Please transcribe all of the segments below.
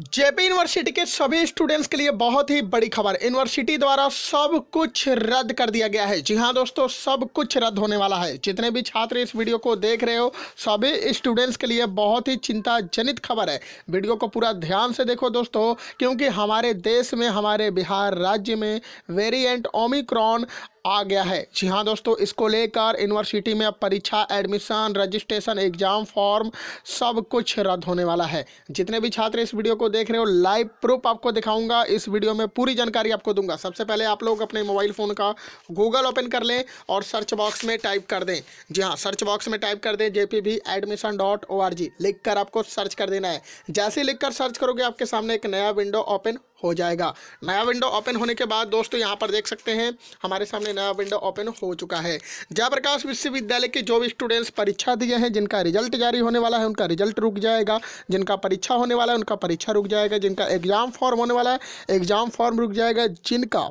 JP university के सभी students के लिए बहुत ही बड़ी खबर यूनिवर्सिटी द्वारा सब कुछ रद्द कर दिया गया है जी हाँ दोस्तों सब कुछ रद्द होने वाला है जितने भी छात्र इस वीडियो को देख रहे हो सभी स्टूडेंट्स के लिए बहुत ही चिंताजनित खबर है वीडियो को पूरा ध्यान से देखो दोस्तों क्योंकि हमारे देश में हमारे बिहार राज्य में वेरिएंट ओमिक्रॉन आ गया है जी हाँ दोस्तों इसको लेकर यूनिवर्सिटी में अब परीक्षा एडमिशन रजिस्ट्रेशन एग्जाम फॉर्म सब कुछ रद्द होने वाला है जितने भी छात्र इस वीडियो को देख रहे हो लाइव प्रूफ आपको दिखाऊंगा इस वीडियो में पूरी जानकारी आपको दूंगा सबसे पहले आप लोग अपने मोबाइल फ़ोन का गूगल ओपन कर लें और सर्च बॉक्स में टाइप कर दें जी हाँ सर्च बॉक्स में टाइप कर दें जे पी भी admission dot O R G लिख कर आपको सर्च कर देना है जैसे लिख कर सर्च करोगे आपके सामने एक नया विंडो ओपन हो जाएगा नया विंडो ओपन होने के बाद दोस्तों यहाँ पर देख सकते हैं हमारे सामने नया विंडो ओपन हो चुका है जयप्रकाश विश्वविद्यालय के जो भी स्टूडेंट्स परीक्षा दिए हैं जिनका रिजल्ट जारी होने वाला है उनका रिजल्ट रुक जाएगा जिनका परीक्षा होने वाला है उनका परीक्षा रुक जाएगा जिनका एग्ज़ाम फॉर्म होने वाला है एग्ज़ाम फॉर्म रुक जाएगा जिनका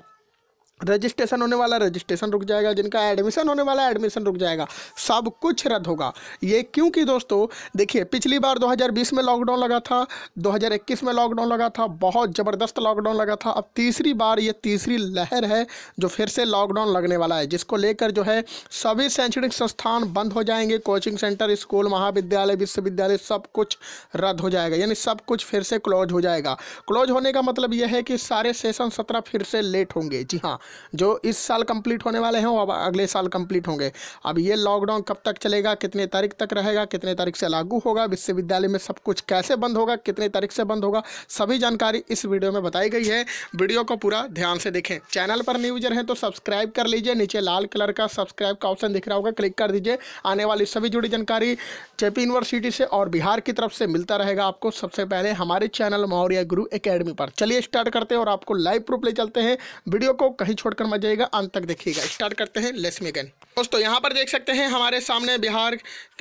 रजिस्ट्रेशन होने वाला रजिस्ट्रेशन रुक जाएगा जिनका एडमिशन होने वाला एडमिशन रुक जाएगा सब कुछ रद्द होगा ये क्योंकि दोस्तों देखिए पिछली बार 2020 में लॉकडाउन लगा था 2021 में लॉकडाउन लगा था बहुत ज़बरदस्त लॉकडाउन लगा था अब तीसरी बार ये तीसरी लहर है जो फिर से लॉकडाउन लगने वाला है जिसको लेकर जो है सभी शैक्षणिक संस्थान बंद हो जाएंगे कोचिंग सेंटर स्कूल महाविद्यालय विश्वविद्यालय सब कुछ रद्द हो जाएगा यानी सब कुछ फिर से क्लोज हो जाएगा क्लोज होने का मतलब यह है कि सारे सेशन सत्रह फिर से लेट होंगे जी हाँ जो इस साल कंप्लीट होने वाले हैं वो अब अगले साल कंप्लीट होंगे अब ये लॉकडाउन कब तक चलेगा कितने तारीख तक रहेगा कितने तारीख से लागू होगा विश्वविद्यालय में सब कुछ कैसे बंद होगा कितने तारीख से बंद होगा सभी जानकारी इस वीडियो में बताई गई है वीडियो को पूरा ध्यान से देखें चैनल पर न्यूजर हैं तो सब्सक्राइब कर लीजिए नीचे लाल कलर का सब्सक्राइब का ऑप्शन दिख रहा होगा क्लिक कर दीजिए आने वाली सभी जुड़ी जानकारी जेपी यूनिवर्सिटी से और बिहार की तरफ से मिलता रहेगा आपको सबसे पहले हमारे चैनल मौर्य गुरु एकेडमी पर चलिए स्टार्ट करते हैं और आपको लाइव प्रूफ ले चलते हैं वीडियो को कहीं छोड़कर मत जाइएगा अंत तक देखिएगा स्टार्ट करते हैं लेस मेगन दोस्तों यहाँ पर देख सकते हैं हमारे सामने बिहार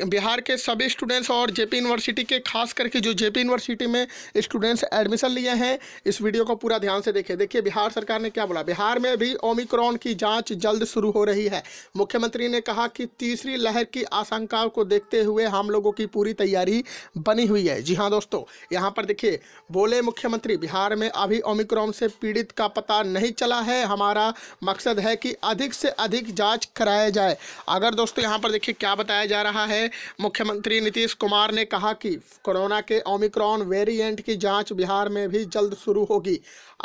बिहार के सभी स्टूडेंट्स और जेपी यूनिवर्सिटी के खास करके जो जेपी यूनिवर्सिटी में स्टूडेंट्स एडमिशन लिए हैं इस वीडियो को पूरा ध्यान से देखें देखिए बिहार सरकार ने क्या बोला बिहार में भी ओमिक्रॉन की जांच जल्द शुरू हो रही है मुख्यमंत्री ने कहा कि तीसरी लहर की आशंकाओं को देखते हुए हम लोगों की पूरी तैयारी बनी हुई है जी हाँ दोस्तों यहाँ पर देखिए बोले मुख्यमंत्री बिहार में अभी ओमिक्रॉन से पीड़ित का पता नहीं चला है हमारा मकसद है कि अधिक से अधिक जाँच कराया जाए अगर दोस्तों यहाँ पर देखिए क्या बताया जा रहा है मुख्यमंत्री नीतीश कुमार ने कहा कि कोरोना के ओमिक्रॉन वेरिएंट की जांच बिहार में भी जल्द शुरू होगी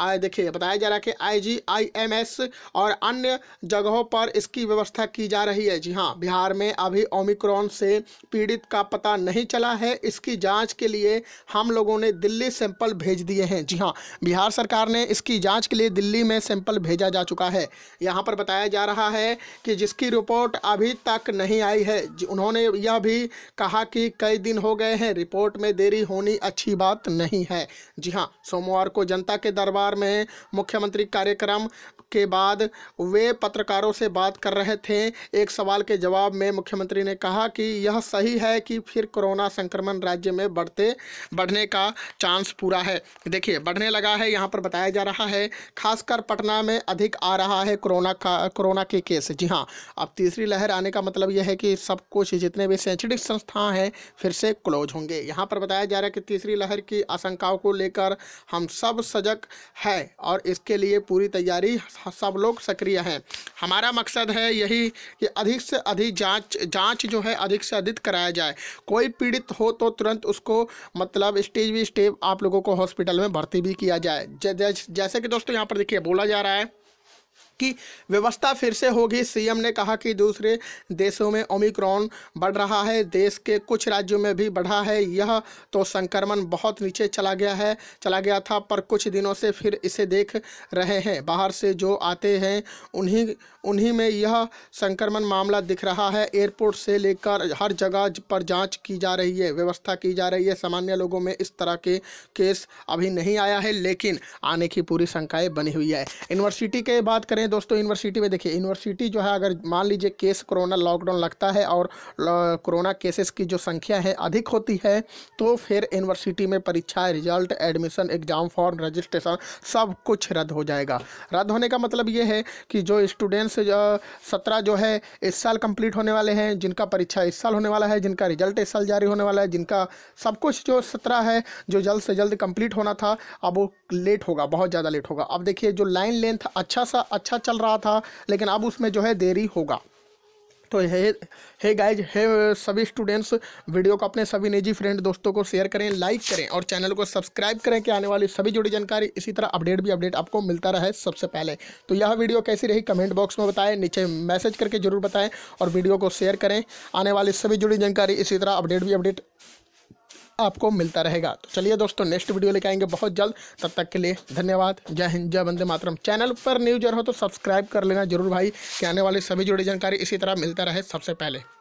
आए देखिए बताया जा रहा है कि एस और अन्य जगहों पर इसकी व्यवस्था की जा रही है जी हाँ बिहार में अभी ओमिक्रॉन से पीड़ित का पता नहीं चला है इसकी जांच के लिए हम लोगों ने दिल्ली सैंपल भेज दिए हैं जी हाँ बिहार सरकार ने इसकी जांच के लिए दिल्ली में सैंपल भेजा जा चुका है यहाँ पर बताया जा रहा है कि जिसकी रिपोर्ट अभी तक नहीं आई है उन्होंने यह भी कहा कि कई दिन हो गए हैं रिपोर्ट में देरी होनी अच्छी बात नहीं है जी हाँ सोमवार को जनता के दरबार में मुख्यमंत्री कार्यक्रम के बाद वे पत्रकारों से बात कर रहे थे एक सवाल के जवाब में मुख्यमंत्री ने कहा कि यह सही है कि फिर कोरोना संक्रमण राज्य में बढ़ते बढ़ने का चांस पूरा है देखिए बढ़ने लगा है यहाँ पर बताया जा रहा है खासकर पटना में अधिक आ रहा है कोरोना का कोरोना के केस जी हाँ अब तीसरी लहर आने का मतलब यह है कि सब कुछ जितने भी शैक्षणिक संस्थान हैं फिर से क्लोज होंगे यहाँ पर बताया जा रहा है कि तीसरी लहर की आशंकाओं को लेकर हम सब सजग है और इसके लिए पूरी तैयारी सब लोग सक्रिय हैं हमारा मकसद है यही कि अधिक से अधिक जाँच जाँच जो है अधिक से अधिक कराया जाए कोई पीड़ित हो तो तुरंत उसको मतलब स्टेज बी स्टेप आप लोगों को हॉस्पिटल में भर्ती भी किया जाए जैसे कि दोस्तों यहाँ पर देखिए बोला जा रहा है की व्यवस्था फिर से होगी सीएम ने कहा कि दूसरे देशों में ओमिक्रॉन बढ़ रहा है देश के कुछ राज्यों में भी बढ़ा है यह तो संक्रमण बहुत नीचे चला गया है चला गया था पर कुछ दिनों से फिर इसे देख रहे हैं बाहर से जो आते हैं उन्हीं उन्हीं में यह संक्रमण मामला दिख रहा है एयरपोर्ट से लेकर हर जगह पर जाँच की जा रही है व्यवस्था की जा रही है सामान्य लोगों में इस तरह के केस अभी नहीं आया है लेकिन आने की पूरी शंकाएँ बनी हुई है यूनिवर्सिटी के बात करें हैं दोस्तों यूनिवर्सिटी में देखिए यूनिवर्सिटी जो है अगर मान लीजिए केस कोरोना लॉकडाउन लगता है और कोरोना केसेस की जो संख्या है अधिक होती है तो फिर यूनिवर्सिटी में परीक्षा result admission exam form registration सब कुछ रद्द हो जाएगा रद्द होने का मतलब ये है कि जो स्टूडेंट्स सत्रह जो है इस साल कंप्लीट होने वाले हैं जिनका परीक्षा इस साल होने वाला है जिनका रिजल्ट इस साल जारी होने वाला है जिनका सब कुछ जो सत्रह है जो जल्द से जल्द कंप्लीट होना था अब लेट होगा बहुत ज़्यादा लेट होगा अब देखिए जो लाइन लेंथ अच्छा सा अच्छा चल रहा था लेकिन अब उसमें जो है देरी होगा तो हे हे गाइज हे सभी स्टूडेंट्स वीडियो को अपने सभी निजी फ्रेंड दोस्तों को शेयर करें लाइक करें और चैनल को सब्सक्राइब करें कि आने वाली सभी जुड़ी जानकारी इसी तरह अपडेट भी अपडेट आपको मिलता रहे सबसे पहले तो यह वीडियो कैसी रही कमेंट बॉक्स में बताएं नीचे मैसेज करके जरूर बताएं और वीडियो को शेयर करें आने वाली सभी जुड़ी जानकारी इसी तरह अपडेट भी अपडेट आपको मिलता रहेगा तो चलिए दोस्तों नेक्स्ट वीडियो लेके आएंगे बहुत जल्द तब तक के लिए धन्यवाद जय हिंद जय वंदे मातरम चैनल पर न्यूज हो तो सब्सक्राइब कर लेना जरूर भाई कि आने वाली सभी जुड़ी जानकारी इसी तरह मिलता रहे सबसे पहले